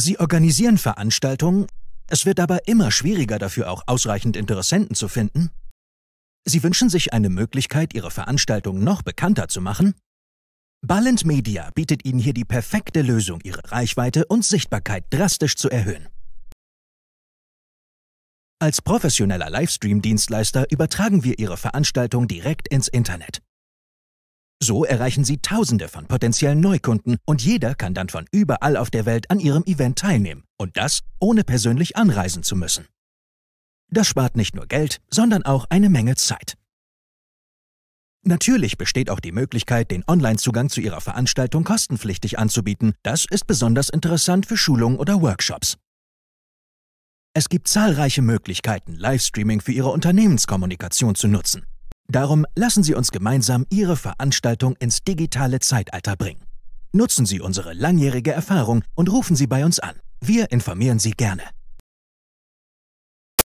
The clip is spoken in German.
Sie organisieren Veranstaltungen, es wird aber immer schwieriger dafür auch ausreichend Interessenten zu finden. Sie wünschen sich eine Möglichkeit, Ihre Veranstaltung noch bekannter zu machen? Ballent Media bietet Ihnen hier die perfekte Lösung, Ihre Reichweite und Sichtbarkeit drastisch zu erhöhen. Als professioneller Livestream-Dienstleister übertragen wir Ihre Veranstaltung direkt ins Internet. So erreichen Sie Tausende von potenziellen Neukunden und jeder kann dann von überall auf der Welt an Ihrem Event teilnehmen und das ohne persönlich anreisen zu müssen. Das spart nicht nur Geld, sondern auch eine Menge Zeit. Natürlich besteht auch die Möglichkeit, den Online-Zugang zu Ihrer Veranstaltung kostenpflichtig anzubieten. Das ist besonders interessant für Schulungen oder Workshops. Es gibt zahlreiche Möglichkeiten, Livestreaming für Ihre Unternehmenskommunikation zu nutzen. Darum lassen Sie uns gemeinsam Ihre Veranstaltung ins digitale Zeitalter bringen. Nutzen Sie unsere langjährige Erfahrung und rufen Sie bei uns an. Wir informieren Sie gerne.